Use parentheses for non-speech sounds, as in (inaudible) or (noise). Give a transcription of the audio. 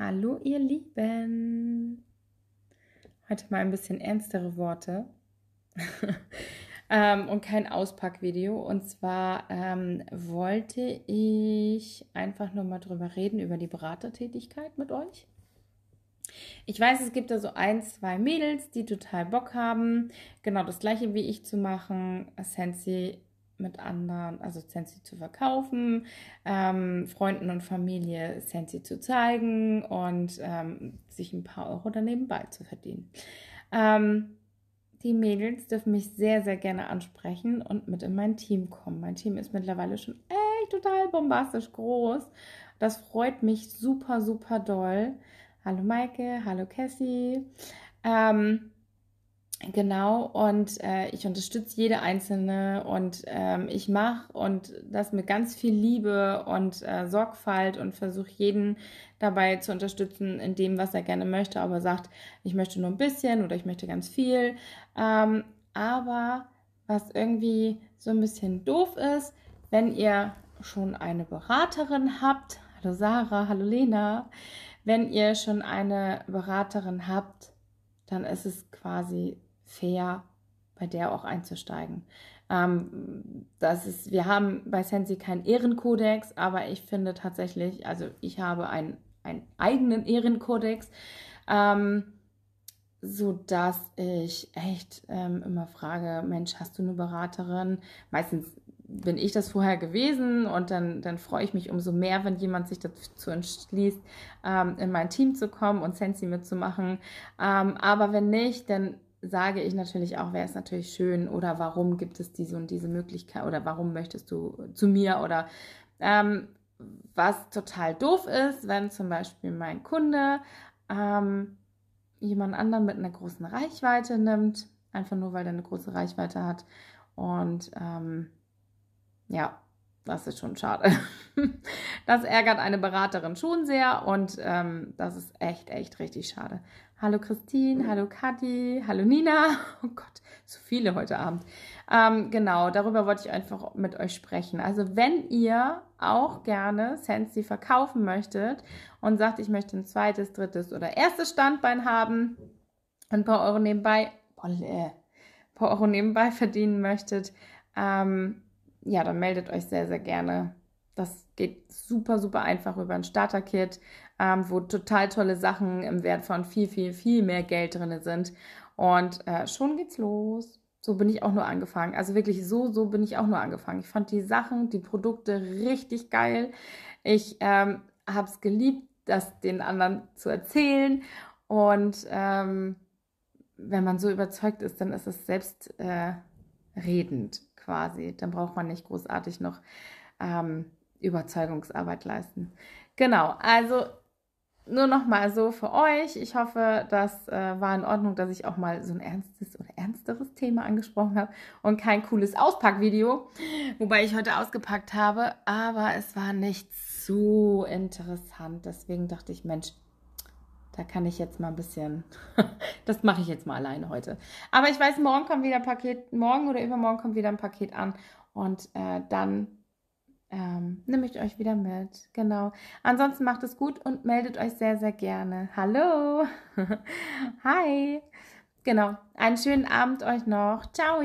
Hallo ihr Lieben. Heute mal ein bisschen ernstere Worte (laughs) ähm, und kein Auspackvideo. Und zwar ähm, wollte ich einfach nur mal drüber reden, über die Beratertätigkeit mit euch. Ich weiß, es gibt da so ein, zwei Mädels, die total Bock haben, genau das gleiche wie ich zu machen. Sensi mit anderen, also Sensi zu verkaufen, ähm, Freunden und Familie Sensi zu zeigen und ähm, sich ein paar Euro daneben bei zu verdienen. Ähm, die Mädels dürfen mich sehr, sehr gerne ansprechen und mit in mein Team kommen. Mein Team ist mittlerweile schon echt total bombastisch groß. Das freut mich super, super doll. Hallo Maike, hallo Cassie. Ähm, Genau, und äh, ich unterstütze jede einzelne und ähm, ich mache und das mit ganz viel Liebe und äh, Sorgfalt und versuche jeden dabei zu unterstützen in dem, was er gerne möchte, aber sagt, ich möchte nur ein bisschen oder ich möchte ganz viel. Ähm, aber was irgendwie so ein bisschen doof ist, wenn ihr schon eine Beraterin habt, hallo Sarah, hallo Lena, wenn ihr schon eine Beraterin habt, dann ist es quasi fair bei der auch einzusteigen. Ähm, das ist, wir haben bei Sensi keinen Ehrenkodex, aber ich finde tatsächlich, also ich habe einen, einen eigenen Ehrenkodex, ähm, so dass ich echt ähm, immer frage, Mensch, hast du eine Beraterin? Meistens bin ich das vorher gewesen und dann, dann freue ich mich umso mehr, wenn jemand sich dazu entschließt, ähm, in mein Team zu kommen und Sensi mitzumachen. Ähm, aber wenn nicht, dann sage ich natürlich auch, wäre es natürlich schön oder warum gibt es diese und diese Möglichkeit oder warum möchtest du zu mir oder ähm, was total doof ist, wenn zum Beispiel mein Kunde ähm, jemand anderen mit einer großen Reichweite nimmt, einfach nur weil er eine große Reichweite hat. Und ähm, ja, das ist schon schade. (laughs) Das ärgert eine Beraterin schon sehr und ähm, das ist echt, echt richtig schade. Hallo Christine, hallo Kathi, hallo Nina. (laughs) Oh Gott, so viele heute Abend. Ähm, genau, darüber wollte ich einfach mit euch sprechen. Also wenn ihr auch gerne Sensi verkaufen möchtet und sagt, ich möchte ein zweites, drittes oder erstes Standbein haben und ein paar Euro nebenbei, bolle, äh, ein paar Euro nebenbei (laughs) verdienen möchtet, ähm, ja, dann meldet euch sehr, sehr gerne das geht super, super einfach über ein Starter-Kit, ähm, wo total tolle Sachen im Wert von viel, viel, viel mehr Geld drin sind. Und äh, schon geht's los. So bin ich auch nur angefangen. Also wirklich so, so bin ich auch nur angefangen. Ich fand die Sachen, die Produkte richtig geil. Ich ähm, habe es geliebt, das den anderen zu erzählen. Und ähm, wenn man so überzeugt ist, dann ist es selbstredend äh, quasi. Dann braucht man nicht großartig noch ähm, Überzeugungsarbeit leisten. Genau, also nur noch mal so für euch. Ich hoffe, das äh, war in Ordnung, dass ich auch mal so ein ernstes oder ernsteres Thema angesprochen habe und kein cooles Auspackvideo, wobei ich heute ausgepackt habe. Aber es war nicht so interessant. Deswegen dachte ich, Mensch, da kann ich jetzt mal ein bisschen, (laughs) das mache ich jetzt mal alleine heute. Aber ich weiß, morgen kommt wieder ein Paket, morgen oder übermorgen kommt wieder ein Paket an und äh, dann ähm, nehme ich euch wieder mit. Genau. Ansonsten macht es gut und meldet euch sehr, sehr gerne. Hallo. (laughs) Hi. Genau. Einen schönen Abend euch noch. Ciao.